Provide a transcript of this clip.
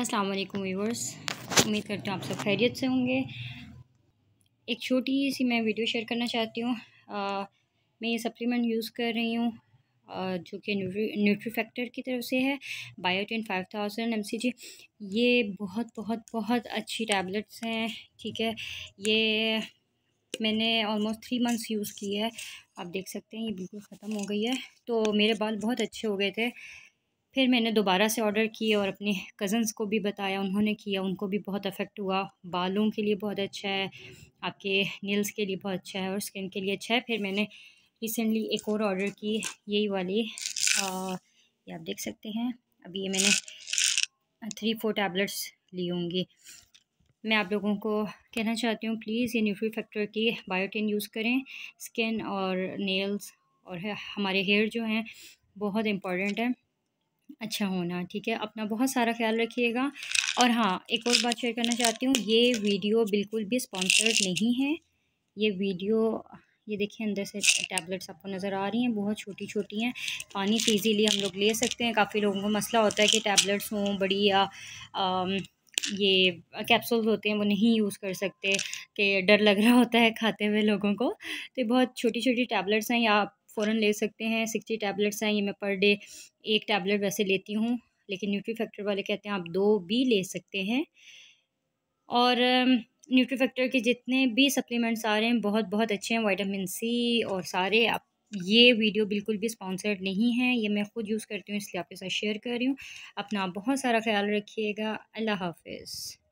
अस्सलाम वालेकुम व्यूवर्स उम्मीद करती हूँ आप सब खैरियत से होंगे एक छोटी सी मैं वीडियो शेयर करना चाहती हूँ मैं ये सप्लीमेंट यूज़ कर रही हूँ जो कि न्यूट्री फैक्टर की तरफ से है biotin five thousand M C G ये बहुत बहुत बहुत अच्छी टैबलेट्स हैं ठीक है ये मैंने ऑलमोस्ट थ्री मंथ्स यूज़ की है आप देख सकते हैं ये बिल्कुल ख़त्म हो गई है तो मेरे बाल बहुत अच्छे हो गए थे फिर मैंने दोबारा से ऑर्डर किए और अपने कज़न्स को भी बताया उन्होंने किया उनको भी बहुत अफेक्ट हुआ बालों के लिए बहुत अच्छा है आपके नील्स के लिए बहुत अच्छा है और स्किन के लिए अच्छा है फिर मैंने रिसेंटली एक और ऑर्डर की यही वाली आ, ये आप देख सकते हैं अभी ये मैंने थ्री फोर टैबलेट्स ली होंगी मैं आप लोगों को कहना चाहती हूँ प्लीज़ ये न्यूट्री फैक्टर की बायोटिन यूज़ करें स्किन और नेल्स और हमारे हेयर जो हैं बहुत इम्पॉर्टेंट है अच्छा होना ठीक है अपना बहुत सारा ख्याल रखिएगा और हाँ एक और बात शेयर करना चाहती हूँ ये वीडियो बिल्कुल भी स्पॉन्सर्ड नहीं है ये वीडियो ये देखिए अंदर से टैबलेट्स आपको नज़र आ रही हैं बहुत छोटी छोटी हैं पानी से तो ईजीली हम लोग ले सकते हैं काफ़ी लोगों को मसला होता है कि टैबलेट्स हों बड़ी या आ, ये कैप्सूल्स होते हैं वो नहीं यूज़ कर सकते कि डर लग रहा होता है खाते हुए लोगों को तो बहुत छोटी छोटी टैबलेट्स हैं या आप फ़ौर ले सकते हैं सिक्सटी टैबलेट्स हैं ये मैं पर डे एक टैबलेट वैसे लेती हूँ लेकिन न्यूट्री फैक्टर वाले कहते हैं आप दो भी ले सकते हैं और न्यूट्री फैक्टर के जितने भी सप्लीमेंट्स आ रहे हैं बहुत बहुत अच्छे हैं वाइटामिन सी और सारे आप ये वीडियो बिल्कुल भी स्पॉन्सर्ड नहीं है ये मैं ख़ुद यूज़ करती हूँ इसलिए आपके साथ शेयर कर रही हूँ अपना बहुत सारा ख्याल रखिएगा अल्लाह हाफिज़